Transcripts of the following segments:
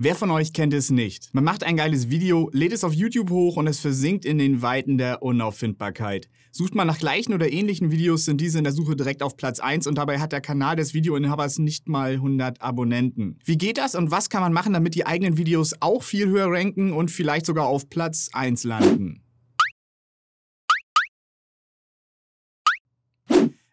Wer von euch kennt es nicht? Man macht ein geiles Video, lädt es auf YouTube hoch und es versinkt in den Weiten der Unauffindbarkeit. Sucht man nach gleichen oder ähnlichen Videos, sind diese in der Suche direkt auf Platz 1 und dabei hat der Kanal des Videoinhabers nicht mal 100 Abonnenten. Wie geht das und was kann man machen, damit die eigenen Videos auch viel höher ranken und vielleicht sogar auf Platz 1 landen?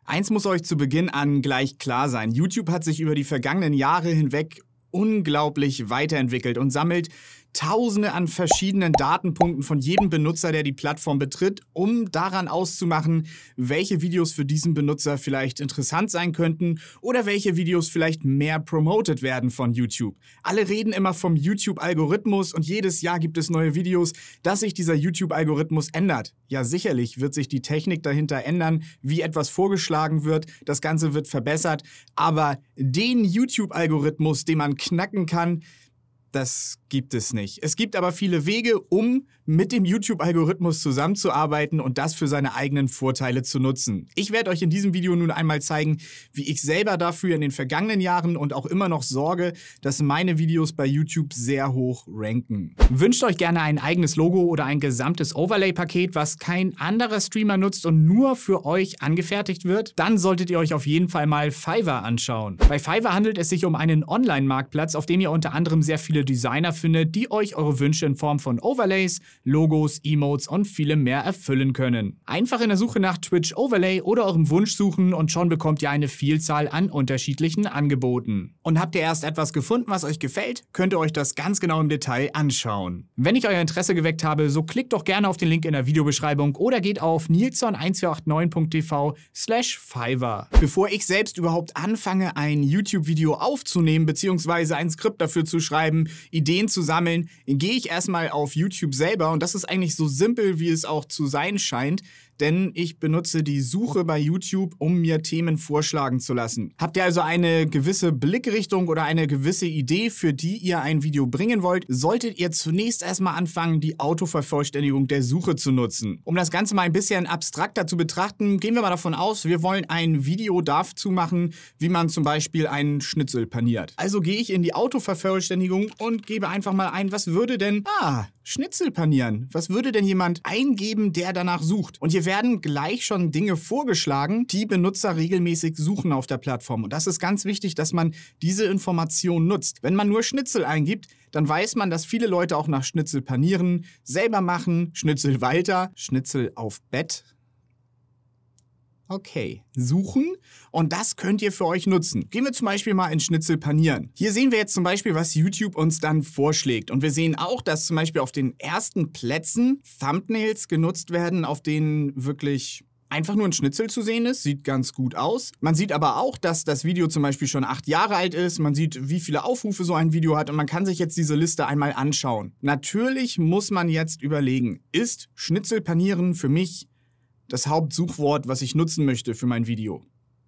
Eins muss euch zu Beginn an gleich klar sein. YouTube hat sich über die vergangenen Jahre hinweg unglaublich weiterentwickelt und sammelt Tausende an verschiedenen Datenpunkten von jedem Benutzer, der die Plattform betritt, um daran auszumachen, welche Videos für diesen Benutzer vielleicht interessant sein könnten oder welche Videos vielleicht mehr promoted werden von YouTube. Alle reden immer vom YouTube-Algorithmus und jedes Jahr gibt es neue Videos, dass sich dieser YouTube-Algorithmus ändert. Ja, sicherlich wird sich die Technik dahinter ändern, wie etwas vorgeschlagen wird, das Ganze wird verbessert, aber den YouTube-Algorithmus, den man knacken kann, das gibt es nicht. Es gibt aber viele Wege, um mit dem YouTube-Algorithmus zusammenzuarbeiten und das für seine eigenen Vorteile zu nutzen. Ich werde euch in diesem Video nun einmal zeigen, wie ich selber dafür in den vergangenen Jahren und auch immer noch sorge, dass meine Videos bei YouTube sehr hoch ranken. Wünscht euch gerne ein eigenes Logo oder ein gesamtes Overlay-Paket, was kein anderer Streamer nutzt und nur für euch angefertigt wird? Dann solltet ihr euch auf jeden Fall mal Fiverr anschauen. Bei Fiverr handelt es sich um einen Online-Marktplatz, auf dem ihr unter anderem sehr viele Designer findet, die euch eure Wünsche in Form von Overlays, Logos, Emotes und vielem mehr erfüllen können. Einfach in der Suche nach Twitch Overlay oder eurem Wunsch suchen und schon bekommt ihr eine Vielzahl an unterschiedlichen Angeboten. Und habt ihr erst etwas gefunden, was euch gefällt, könnt ihr euch das ganz genau im Detail anschauen. Wenn ich euer Interesse geweckt habe, so klickt doch gerne auf den Link in der Videobeschreibung oder geht auf nilson 1489tv slash Fiverr. Bevor ich selbst überhaupt anfange, ein YouTube-Video aufzunehmen bzw. ein Skript dafür zu schreiben, Ideen zu sammeln, gehe ich erstmal auf YouTube selber und das ist eigentlich so simpel, wie es auch zu sein scheint denn ich benutze die Suche bei YouTube, um mir Themen vorschlagen zu lassen. Habt ihr also eine gewisse Blickrichtung oder eine gewisse Idee, für die ihr ein Video bringen wollt, solltet ihr zunächst erstmal anfangen, die Autovervollständigung der Suche zu nutzen. Um das Ganze mal ein bisschen abstrakter zu betrachten, gehen wir mal davon aus, wir wollen ein Video dazu machen, wie man zum Beispiel einen Schnitzel paniert. Also gehe ich in die Autovervollständigung und gebe einfach mal ein, was würde denn... Ah, Schnitzel panieren. Was würde denn jemand eingeben, der danach sucht? Und je hier werden gleich schon Dinge vorgeschlagen, die Benutzer regelmäßig suchen auf der Plattform. Und das ist ganz wichtig, dass man diese Information nutzt. Wenn man nur Schnitzel eingibt, dann weiß man, dass viele Leute auch nach Schnitzel panieren, selber machen, Schnitzel weiter, Schnitzel auf Bett Okay, suchen und das könnt ihr für euch nutzen. Gehen wir zum Beispiel mal in Schnitzel panieren. Hier sehen wir jetzt zum Beispiel, was YouTube uns dann vorschlägt und wir sehen auch, dass zum Beispiel auf den ersten Plätzen Thumbnails genutzt werden, auf denen wirklich einfach nur ein Schnitzel zu sehen ist, sieht ganz gut aus. Man sieht aber auch, dass das Video zum Beispiel schon acht Jahre alt ist, man sieht, wie viele Aufrufe so ein Video hat und man kann sich jetzt diese Liste einmal anschauen. Natürlich muss man jetzt überlegen, ist Schnitzel panieren für mich das Hauptsuchwort, was ich nutzen möchte für mein Video.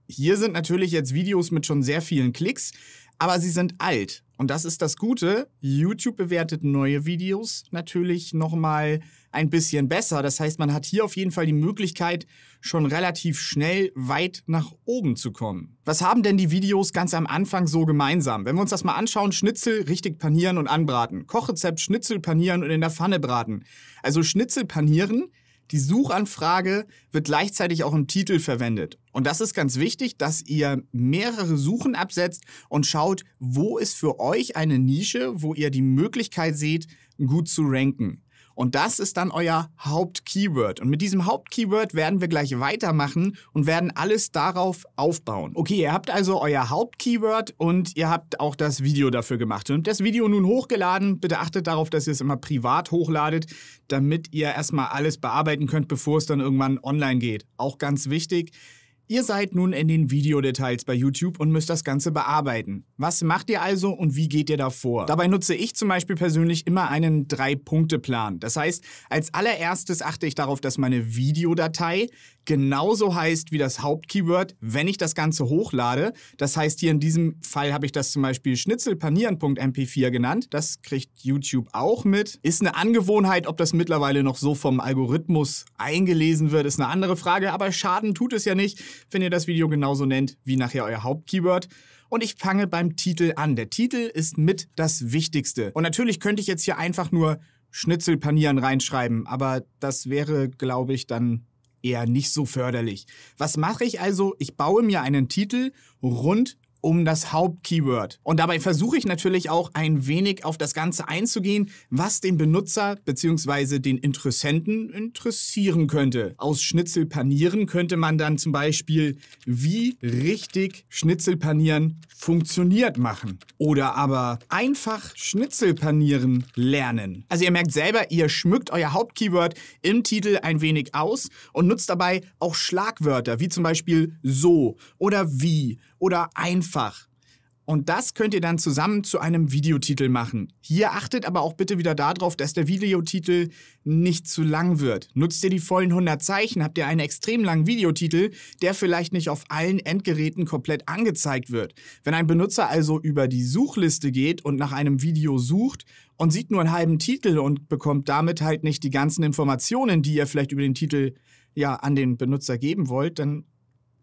Hier sind natürlich jetzt Videos mit schon sehr vielen Klicks, aber sie sind alt. Und das ist das Gute. YouTube bewertet neue Videos natürlich nochmal ein bisschen besser. Das heißt, man hat hier auf jeden Fall die Möglichkeit, schon relativ schnell weit nach oben zu kommen. Was haben denn die Videos ganz am Anfang so gemeinsam? Wenn wir uns das mal anschauen, Schnitzel richtig panieren und anbraten. Kochrezept Schnitzel panieren und in der Pfanne braten. Also Schnitzel panieren die Suchanfrage wird gleichzeitig auch im Titel verwendet. Und das ist ganz wichtig, dass ihr mehrere Suchen absetzt und schaut, wo ist für euch eine Nische, wo ihr die Möglichkeit seht, gut zu ranken. Und das ist dann euer Hauptkeyword. Und mit diesem Hauptkeyword werden wir gleich weitermachen und werden alles darauf aufbauen. Okay, ihr habt also euer Hauptkeyword und ihr habt auch das Video dafür gemacht. Und das Video nun hochgeladen. Bitte achtet darauf, dass ihr es immer privat hochladet, damit ihr erstmal alles bearbeiten könnt, bevor es dann irgendwann online geht. Auch ganz wichtig. Ihr seid nun in den Videodetails bei YouTube und müsst das Ganze bearbeiten. Was macht ihr also und wie geht ihr davor? Dabei nutze ich zum Beispiel persönlich immer einen Drei-Punkte-Plan. Das heißt, als allererstes achte ich darauf, dass meine Videodatei genauso heißt wie das Hauptkeyword, wenn ich das Ganze hochlade. Das heißt, hier in diesem Fall habe ich das zum Beispiel schnitzelpanieren.mp4 genannt. Das kriegt YouTube auch mit. Ist eine Angewohnheit, ob das mittlerweile noch so vom Algorithmus eingelesen wird, ist eine andere Frage. Aber Schaden tut es ja nicht, wenn ihr das Video genauso nennt wie nachher euer Hauptkeyword. Und ich fange beim Titel an. Der Titel ist mit das Wichtigste. Und natürlich könnte ich jetzt hier einfach nur Schnitzelpanieren reinschreiben, aber das wäre, glaube ich, dann eher nicht so förderlich. Was mache ich also? Ich baue mir einen Titel rund um das Hauptkeyword. Und dabei versuche ich natürlich auch ein wenig auf das Ganze einzugehen, was den Benutzer bzw. den Interessenten interessieren könnte. Aus Schnitzel panieren könnte man dann zum Beispiel, wie richtig Schnitzel panieren funktioniert machen. Oder aber einfach Schnitzel panieren lernen. Also ihr merkt selber, ihr schmückt euer Hauptkeyword im Titel ein wenig aus und nutzt dabei auch Schlagwörter wie zum Beispiel so oder wie oder einfach. Und das könnt ihr dann zusammen zu einem Videotitel machen. Hier achtet aber auch bitte wieder darauf, dass der Videotitel nicht zu lang wird. Nutzt ihr die vollen 100 Zeichen, habt ihr einen extrem langen Videotitel, der vielleicht nicht auf allen Endgeräten komplett angezeigt wird. Wenn ein Benutzer also über die Suchliste geht und nach einem Video sucht und sieht nur einen halben Titel und bekommt damit halt nicht die ganzen Informationen, die ihr vielleicht über den Titel ja an den Benutzer geben wollt, dann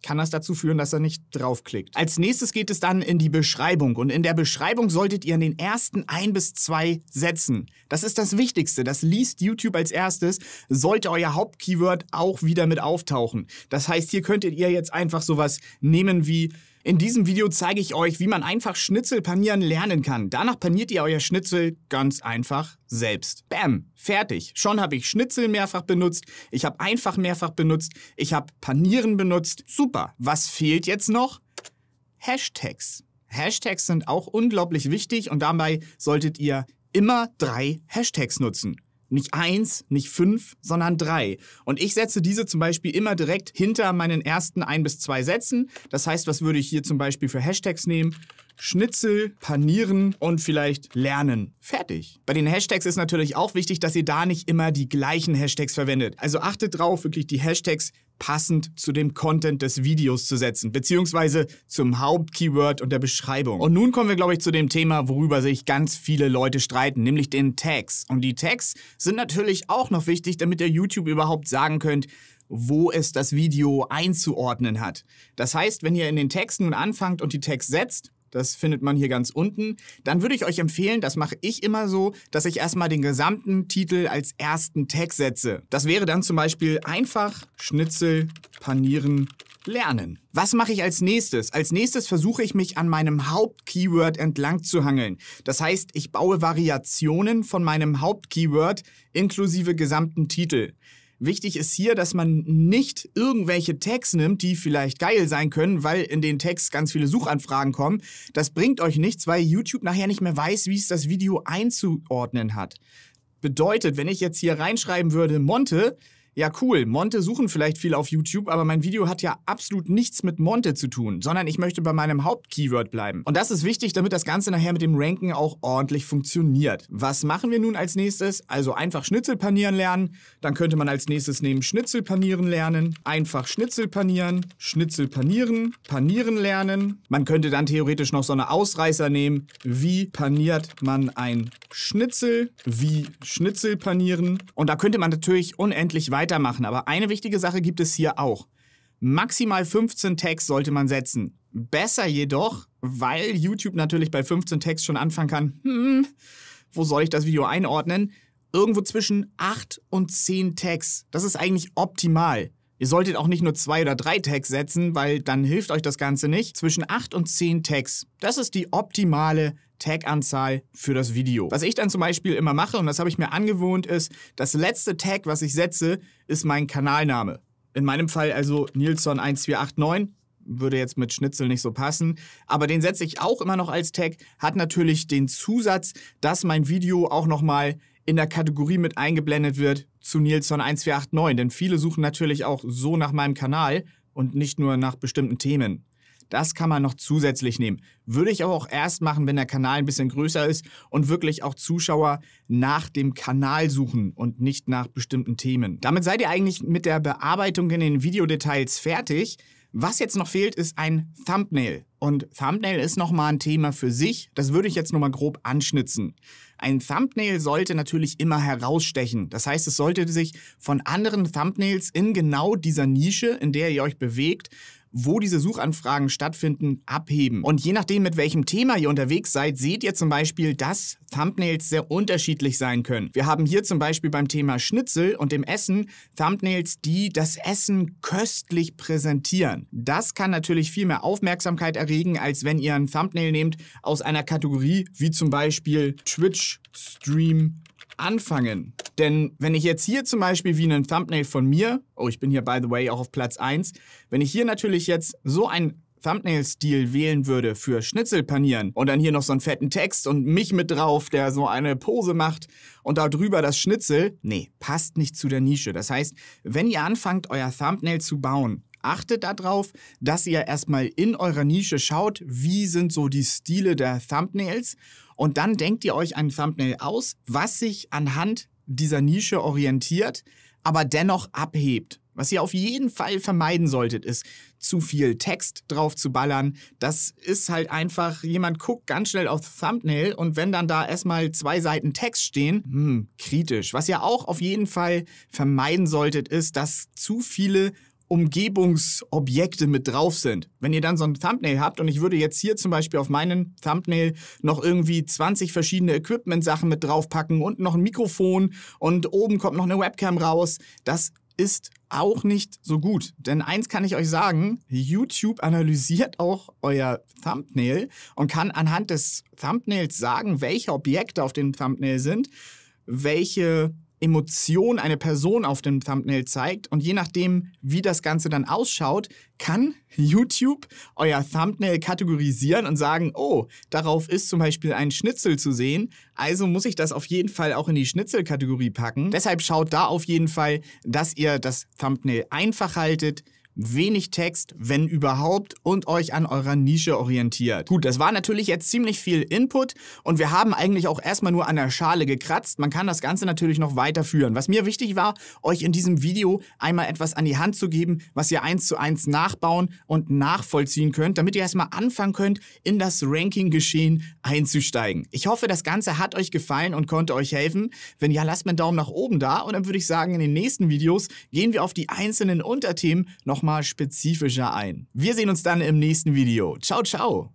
kann das dazu führen, dass er nicht draufklickt. Als nächstes geht es dann in die Beschreibung und in der Beschreibung solltet ihr in den ersten ein bis zwei Sätzen, das ist das Wichtigste, das liest YouTube als erstes, sollte euer Hauptkeyword auch wieder mit auftauchen. Das heißt, hier könntet ihr jetzt einfach sowas nehmen wie in diesem Video zeige ich euch, wie man einfach Schnitzel panieren lernen kann. Danach paniert ihr euer Schnitzel ganz einfach selbst. Bam, fertig. Schon habe ich Schnitzel mehrfach benutzt, ich habe einfach mehrfach benutzt, ich habe panieren benutzt. Super. Was fehlt jetzt noch? Hashtags. Hashtags sind auch unglaublich wichtig und dabei solltet ihr immer drei Hashtags nutzen. Nicht eins, nicht fünf, sondern drei. Und ich setze diese zum Beispiel immer direkt hinter meinen ersten ein bis zwei Sätzen. Das heißt, was würde ich hier zum Beispiel für Hashtags nehmen? Schnitzel, panieren und vielleicht lernen. Fertig. Bei den Hashtags ist natürlich auch wichtig, dass ihr da nicht immer die gleichen Hashtags verwendet. Also achtet drauf, wirklich die Hashtags passend zu dem Content des Videos zu setzen, beziehungsweise zum Hauptkeyword und der Beschreibung. Und nun kommen wir, glaube ich, zu dem Thema, worüber sich ganz viele Leute streiten, nämlich den Tags. Und die Tags sind natürlich auch noch wichtig, damit der YouTube überhaupt sagen könnt, wo es das Video einzuordnen hat. Das heißt, wenn ihr in den Tags nun anfangt und die Tags setzt, das findet man hier ganz unten. Dann würde ich euch empfehlen, das mache ich immer so, dass ich erstmal den gesamten Titel als ersten Tag setze. Das wäre dann zum Beispiel einfach Schnitzel panieren lernen. Was mache ich als nächstes? Als nächstes versuche ich mich an meinem Hauptkeyword entlang zu hangeln. Das heißt, ich baue Variationen von meinem Hauptkeyword inklusive gesamten Titel. Wichtig ist hier, dass man nicht irgendwelche Tags nimmt, die vielleicht geil sein können, weil in den Tags ganz viele Suchanfragen kommen. Das bringt euch nichts, weil YouTube nachher nicht mehr weiß, wie es das Video einzuordnen hat. Bedeutet, wenn ich jetzt hier reinschreiben würde, Monte, ja cool, Monte suchen vielleicht viel auf YouTube, aber mein Video hat ja absolut nichts mit Monte zu tun, sondern ich möchte bei meinem Hauptkeyword bleiben. Und das ist wichtig, damit das Ganze nachher mit dem Ranken auch ordentlich funktioniert. Was machen wir nun als nächstes? Also einfach Schnitzel panieren lernen, dann könnte man als nächstes nehmen Schnitzel panieren lernen, einfach Schnitzel panieren, Schnitzel panieren, panieren lernen. Man könnte dann theoretisch noch so eine Ausreißer nehmen, wie paniert man ein Schnitzel, wie Schnitzel panieren. Und da könnte man natürlich unendlich weiter weitermachen. Aber eine wichtige Sache gibt es hier auch. Maximal 15 Tags sollte man setzen. Besser jedoch, weil YouTube natürlich bei 15 Tags schon anfangen kann, hm, wo soll ich das Video einordnen? Irgendwo zwischen 8 und 10 Tags. Das ist eigentlich optimal. Ihr solltet auch nicht nur zwei oder drei Tags setzen, weil dann hilft euch das Ganze nicht. Zwischen 8 und 10 Tags. Das ist die optimale Tag-Anzahl für das Video. Was ich dann zum Beispiel immer mache, und das habe ich mir angewohnt, ist, das letzte Tag, was ich setze, ist mein Kanalname. In meinem Fall also Nilsson1489, würde jetzt mit Schnitzel nicht so passen. Aber den setze ich auch immer noch als Tag, hat natürlich den Zusatz, dass mein Video auch nochmal in der Kategorie mit eingeblendet wird zu Nilsson 1489, denn viele suchen natürlich auch so nach meinem Kanal und nicht nur nach bestimmten Themen. Das kann man noch zusätzlich nehmen. Würde ich aber auch erst machen, wenn der Kanal ein bisschen größer ist und wirklich auch Zuschauer nach dem Kanal suchen und nicht nach bestimmten Themen. Damit seid ihr eigentlich mit der Bearbeitung in den Videodetails fertig. Was jetzt noch fehlt, ist ein Thumbnail. Und Thumbnail ist nochmal ein Thema für sich. Das würde ich jetzt nochmal grob anschnitzen. Ein Thumbnail sollte natürlich immer herausstechen. Das heißt, es sollte sich von anderen Thumbnails in genau dieser Nische, in der ihr euch bewegt, wo diese Suchanfragen stattfinden, abheben. Und je nachdem, mit welchem Thema ihr unterwegs seid, seht ihr zum Beispiel, dass Thumbnails sehr unterschiedlich sein können. Wir haben hier zum Beispiel beim Thema Schnitzel und dem Essen Thumbnails, die das Essen köstlich präsentieren. Das kann natürlich viel mehr Aufmerksamkeit erregen, als wenn ihr ein Thumbnail nehmt aus einer Kategorie wie zum Beispiel Twitch Stream anfangen. Denn wenn ich jetzt hier zum Beispiel wie einen Thumbnail von mir, oh, ich bin hier by the way auch auf Platz 1, wenn ich hier natürlich jetzt so ein Thumbnail-Stil wählen würde für Schnitzel panieren und dann hier noch so einen fetten Text und mich mit drauf, der so eine Pose macht und darüber das Schnitzel, nee, passt nicht zu der Nische. Das heißt, wenn ihr anfangt, euer Thumbnail zu bauen, achtet darauf, dass ihr erstmal in eurer Nische schaut, wie sind so die Stile der Thumbnails und dann denkt ihr euch ein Thumbnail aus, was sich anhand dieser Nische orientiert, aber dennoch abhebt. Was ihr auf jeden Fall vermeiden solltet, ist zu viel Text drauf zu ballern. Das ist halt einfach, jemand guckt ganz schnell auf Thumbnail und wenn dann da erstmal zwei Seiten Text stehen, hm, kritisch. Was ihr auch auf jeden Fall vermeiden solltet, ist, dass zu viele Umgebungsobjekte mit drauf sind. Wenn ihr dann so ein Thumbnail habt und ich würde jetzt hier zum Beispiel auf meinen Thumbnail noch irgendwie 20 verschiedene Equipment-Sachen mit draufpacken und noch ein Mikrofon und oben kommt noch eine Webcam raus, das ist auch nicht so gut. Denn eins kann ich euch sagen, YouTube analysiert auch euer Thumbnail und kann anhand des Thumbnails sagen, welche Objekte auf dem Thumbnail sind, welche Emotion eine Person auf dem Thumbnail zeigt und je nachdem, wie das Ganze dann ausschaut, kann YouTube euer Thumbnail kategorisieren und sagen, oh, darauf ist zum Beispiel ein Schnitzel zu sehen, also muss ich das auf jeden Fall auch in die Schnitzelkategorie packen. Deshalb schaut da auf jeden Fall, dass ihr das Thumbnail einfach haltet, wenig Text, wenn überhaupt, und euch an eurer Nische orientiert. Gut, das war natürlich jetzt ziemlich viel Input und wir haben eigentlich auch erstmal nur an der Schale gekratzt. Man kann das Ganze natürlich noch weiterführen. Was mir wichtig war, euch in diesem Video einmal etwas an die Hand zu geben, was ihr eins zu eins nachbauen und nachvollziehen könnt, damit ihr erstmal anfangen könnt, in das Ranking-Geschehen einzusteigen. Ich hoffe, das Ganze hat euch gefallen und konnte euch helfen. Wenn ja, lasst mir einen Daumen nach oben da und dann würde ich sagen, in den nächsten Videos gehen wir auf die einzelnen Unterthemen noch nochmal spezifischer ein. Wir sehen uns dann im nächsten Video. Ciao, ciao!